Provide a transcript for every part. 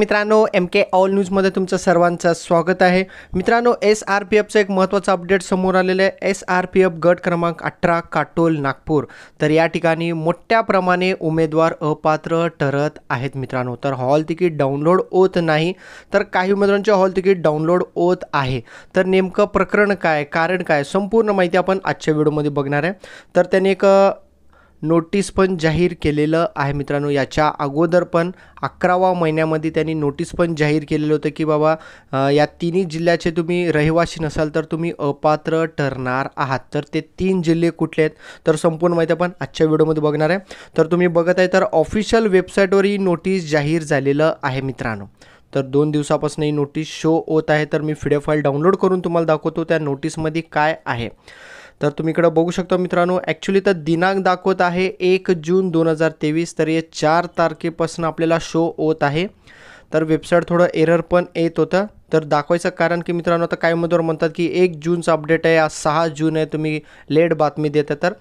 मित्रांनो एम के ऑल न्यूजमध्ये तुमचं सर्वांचं स्वागत आहे मित्रांनो एस आर पी एफचं एक महत्त्वाचं अपडेट समोर आलेलं आहे एस आर पी एफ गट क्रमांक अठरा काटोल नागपूर तर या ठिकाणी मोठ्या प्रमाणे उमेदवार अपात्र ठरत आहेत मित्रांनो तर हॉल तिकीट डाउनलोड होत नाही तर काही उमेदवारांचे हॉल तिकीट डाउनलोड होत आहे तर नेमकं प्रकरण काय कारण काय संपूर्ण माहिती आपण आजच्या व्हिडिओमध्ये बघणार आहे तर त्यांनी एक नोटीस पण जाहीर केलेलं आहे मित्रांनो याच्या अगोदर पण अकरावा महिन्यामध्ये त्यांनी नोटीस पण जाहीर केलेलं होतं की बाबा या तिन्ही जिल्ह्याचे तुम्ही रहिवासी नसाल तर तुम्ही अपात्र ठरणार आहात तर ते तीन जिल्हे कुठले आहेत तर संपूर्ण माहिती आपण आजच्या व्हिडिओमध्ये बघणार आहे तर तुम्ही बघत आहे तर ऑफिशियल वेबसाईटवर ही नोटीस जाहीर झालेलं आहे मित्रांनो तर दोन दिवसापासून ही नोटीस शो होत आहे तर मी व्हिडिओ फाईल डाउनलोड करून तुम्हाला दाखवतो त्या नोटीसमध्ये काय आहे तर तुम्ही इकडं बघू शकता मित्रांनो ॲक्च्युली तर दिनांक दाखवत आहे एक जून दोन हजार तेवीस तर हे चार तारखेपासून आपल्याला शो होत आहे तर वेबसाईट थोडं एरर पण येत होतं तर दाखवायचं कारण की मित्रांनो आता काय उमेदवार म्हणतात की एक जूनचं अपडेट आहे आज सहा जून आहे तुम्ही लेट बातमी देता तर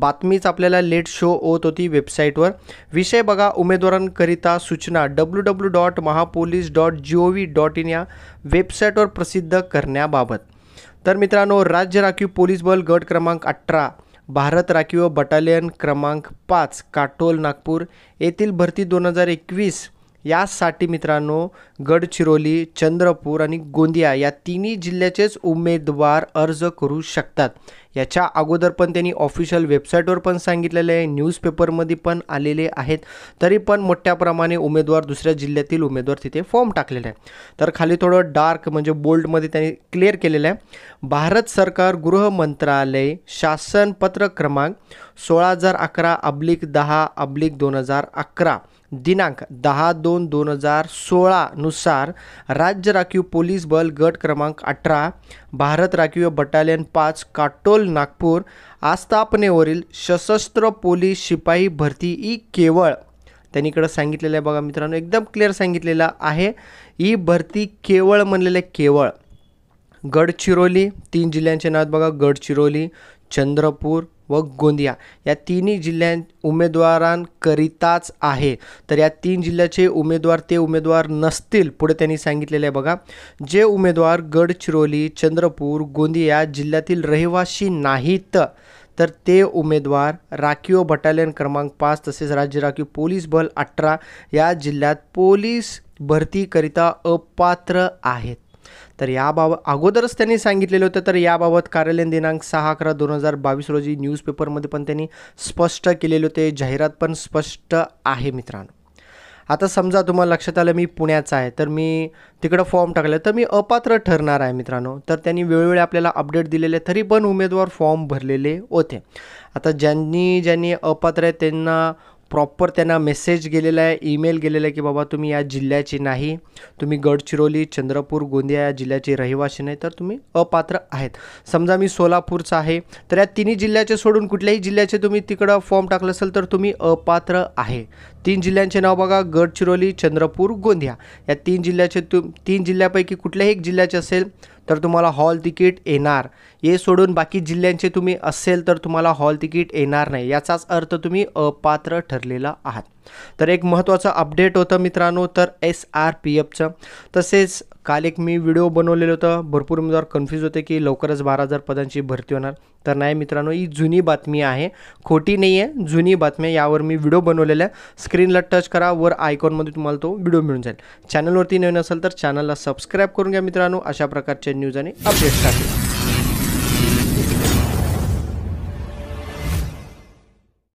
बातमीच आपल्याला लेट शो होत होती वेबसाईटवर विषय बघा उमेदवारांकरिता सूचना डब्ल्यू डब्ल्यू डॉट महापोलीस dot G O V dot in या वेबसाईटवर प्रसिद्ध करण्याबाबत तर मित्रांनो राज्य राखीव पोलीस बल गट क्रमांक अठरा भारत राखीव बटालियन क्रमांक पाच काटोल नागपूर येथील भरती दोन हजार एकवीस यासाठी मित्रांनो गडचिरोली चंद्रपूर आणि गोंदिया या तिन्ही जिल्ह्याचेच उमेदवार अर्ज करू शकतात याच्या अगोदर पण त्यांनी ऑफिशियल वेबसाईटवर पण सांगितलेलं आहे न्यूजपेपरमध्ये पण आलेले आहेत तरी पण मोठ्या प्रमाणे उमेदवार दुसऱ्या जिल्ह्यातील उमेदवार तिथे फॉर्म टाकलेले आहे तर खाली थोडं डार्क म्हणजे बोल्डमध्ये त्यांनी क्लिअर केलेलं आहे भारत सरकार गृह मंत्रालय शासन पत्र क्रमांक सोळा हजार अकरा अब्लिक दहा अब्लिक दोन हजार अकरा दिनांक दहा दोन दोन हजार सोळानुसार राज्य राखीव पोलीस बल गट क्रमांक अठरा भारत राखीव बटालियन पाच काटोल नागपूर आस्थापनेवरील सशस्त्र पोलीस शिपाई भरती ई केवळ त्यांनी इकडं सांगितलेलं आहे बघा मित्रांनो एकदम क्लिअर सांगितलेलं आहे ई भरती केवळ म्हणलेलं केवळ गडचिरोली तीन जिल्ह्यांचे नाव बघा गडचिरोली चंद्रपूर व गोंदिया या तिन्ही जिल्ह्यां उमेदवारांकरिताच आहे तर या तीन जिल्ह्याचे उमेदवार ते उमेदवार नसतील पुढे त्यांनी सांगितलेले आहे बघा जे उमेदवार गडचिरोली चंद्रपूर गोंदिया जिल्ह्यातील रहिवाशी नाहीत तर ते उमेदवार राखीव बटालियन क्रमांक पाच तसेच राज्य राखीव पोलीस बल अठरा या जिल्ह्यात पोलीस भरतीकरिता अपात्र आहेत तर याबाबत अगोदरच त्यांनी सांगितलेलं होतं तर याबाबत कार्यालयीन दिनांक सहा अकरा दोन हजार बावीस रोजी न्यूजपेपरमध्ये पण त्यांनी स्पष्ट केलेले होते जाहिरात पण स्पष्ट आहे मित्रांनो आता समजा तुम्हाला लक्षात आलं मी पुण्याचा आहे तर मी तिकडं फॉर्म टाकलं तर मी अपात्र ठरणार आहे मित्रांनो तर त्यांनी वेळोवेळी आपल्याला अपडेट दिलेले तरी पण उमेदवार फॉर्म भरलेले होते आता ज्यांनी ज्यांनी अपात्र आहे त्यांना प्रॉपर त्यांना मेसेज गेलेला आहे ईमेल गेलेला आहे की बाबा तुम्ही या जिल्ह्याची नाही तुम्ही गडचिरोली चंद्रपूर गोंदिया या जिल्ह्याचे रहिवासी नाही तर तुम्ही अपात्र आहेत समजा मी सोलापूरचा आहे तर या तिन्ही जिल्ह्याचे सोडून कुठल्याही जिल्ह्याचे तुम्ही तिकडं फॉर्म टाकलं असेल तर तुम्ही अपात्र आहे तीन जिल्ह्यांचे नाव बघा गडचिरोली चंद्रपूर गोंदिया या तीन जिल्ह्याचे तु तीन जिल्ह्यापैकी कुठल्याही एक जिल्ह्याचे असेल तर तुम्हाला हॉल तिकीट येणार हे सोडून बाकी जिल्ह्यांचे तुम्ही असेल तर तुम्हाला हॉल तिकीट येणार नाही याचाच अर्थ तुम्ही अपात्र ठरलेला आहात तर एक महत्त्वाचं अपडेट होतं मित्रांनो तर एस आर पी एफचं तसेच काल एक मी व्हिडिओ बनवलेलं होतं भरपूर उमेदवार कन्फ्यूज होते की लवकरच बारा हजार पदांची भरती होणार तर नाही मित्रांनो ही जुनी बातमी आहे खोटी नाही आहे जुनी बातमी आहे यावर मी व्हिडिओ बनवलेला आहे स्क्रीनला टच करा वर आयकॉनमध्ये तुम्हाला तो व्हिडिओ मिळून जाईल चॅनलवरती नवीन असेल तर चॅनलला सबस्क्राईब करून घ्या मित्रांनो अशा प्रकारचे न्यूज आणि अपडेट्स अपडेट्ससाठी